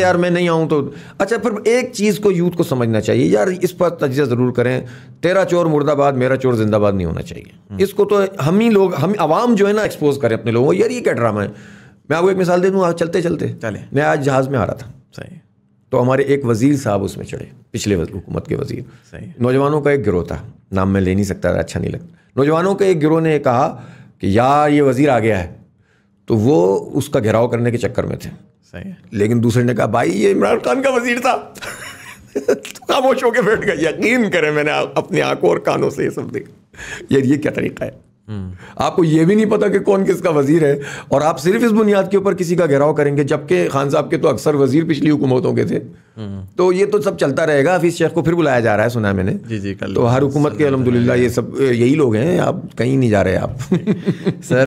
यार मैं नहीं आऊँ तो अच्छा फिर एक चीज़ को यूथ को समझना चाहिए यार इस पर तजिया ज़रूर करें तेरा चोर मुर्दाबाद मेरा चोर जिंदाबाद नहीं होना चाहिए इसको तो हम ही लोग हम आवाम जो है ना एक्सपोज करें अपने लोगों को यार ये क्या ड्रामा है मैं आपको एक मिसाल दे दूँ चलते चलते चले मैं आज जहाज़ में आ रहा था सही तो हमारे एक वजीर साहब उसमें चढ़े पिछले हुकूमत के वजीर सही नौजवानों का एक गिरोह था नाम मैं ले नहीं सकता अच्छा नहीं लगता नौजवानों के एक गिरोह ने कहा कि यार ये वजीर आ गया है तो वो उसका घेराव करने के चक्कर में थे सही है लेकिन दूसरे ने कहा भाई ये इमरान खान का वजीर था तो खामोश होकर बैठ गया यकीन करें मैंने अपनी आंखों और कानों से ये सब देखा यार ये क्या तरीका है हम्म। आपको ये भी नहीं पता कि कौन किसका वजीर है और आप सिर्फ इस बुनियाद के ऊपर किसी का घेराव करेंगे जबकि खान साहब के तो अक्सर वजीर पिछली हुकूमतों के थे हम्म। तो ये तो सब चलता रहेगा हफीज़ शेख को फिर बुलाया जा रहा है सुना है मैंने जी जी कल तो हर हुकूमत के अलहमदिल्ला ये सब यही लोग हैं आप कहीं नहीं जा रहे आप सर